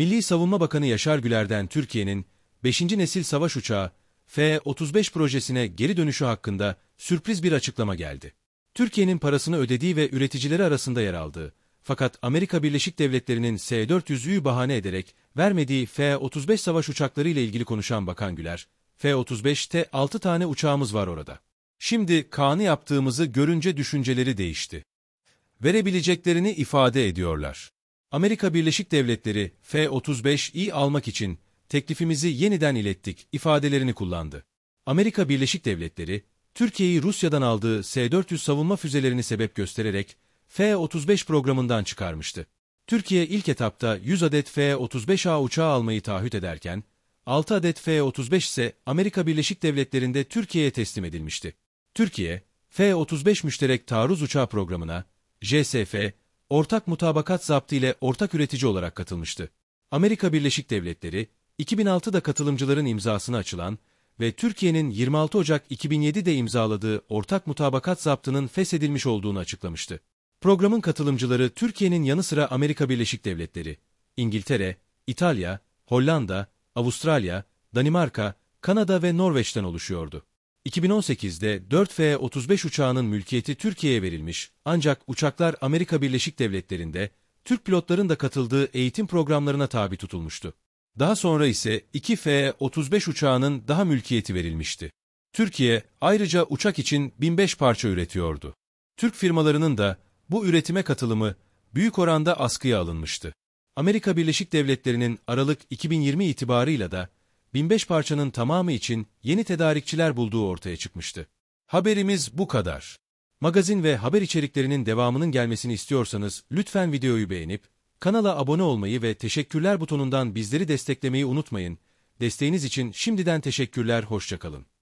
Milli Savunma Bakanı Yaşar Güler'den Türkiye'nin 5. nesil savaş uçağı F-35 projesine geri dönüşü hakkında sürpriz bir açıklama geldi. Türkiye'nin parasını ödediği ve üreticileri arasında yer aldığı fakat Amerika Birleşik Devletleri'nin S-400'ü bahane ederek vermediği F-35 savaş uçakları ile ilgili konuşan Bakan Güler, F-35'te 6 tane uçağımız var orada. Şimdi Kaan'ı yaptığımızı görünce düşünceleri değişti. Verebileceklerini ifade ediyorlar. Amerika Birleşik Devletleri F-35'i almak için teklifimizi yeniden ilettik ifadelerini kullandı. Amerika Birleşik Devletleri, Türkiye'yi Rusya'dan aldığı S-400 savunma füzelerini sebep göstererek F-35 programından çıkarmıştı. Türkiye ilk etapta 100 adet F-35A uçağı almayı taahhüt ederken, 6 adet F-35 ise Amerika Birleşik Devletleri'nde Türkiye'ye teslim edilmişti. Türkiye, F-35 müşterek taarruz uçağı programına, JSF, ortak mutabakat zaptı ile ortak üretici olarak katılmıştı. Amerika Birleşik Devletleri, 2006'da katılımcıların imzasını açılan ve Türkiye'nin 26 Ocak 2007'de imzaladığı ortak mutabakat zaptının feshedilmiş olduğunu açıklamıştı. Programın katılımcıları Türkiye'nin yanı sıra Amerika Birleşik Devletleri, İngiltere, İtalya, Hollanda, Avustralya, Danimarka, Kanada ve Norveç'ten oluşuyordu. 2018'de 4F-35 uçağının mülkiyeti Türkiye'ye verilmiş ancak uçaklar Amerika Birleşik Devletleri'nde Türk pilotların da katıldığı eğitim programlarına tabi tutulmuştu. Daha sonra ise 2F-35 uçağının daha mülkiyeti verilmişti. Türkiye ayrıca uçak için 1005 parça üretiyordu. Türk firmalarının da bu üretime katılımı büyük oranda askıya alınmıştı. Amerika Birleşik Devletleri'nin Aralık 2020 itibarıyla da 1005 parçanın tamamı için yeni tedarikçiler bulduğu ortaya çıkmıştı. Haberimiz bu kadar. Magazin ve haber içeriklerinin devamının gelmesini istiyorsanız lütfen videoyu beğenip, kanala abone olmayı ve teşekkürler butonundan bizleri desteklemeyi unutmayın. Desteğiniz için şimdiden teşekkürler, hoşçakalın.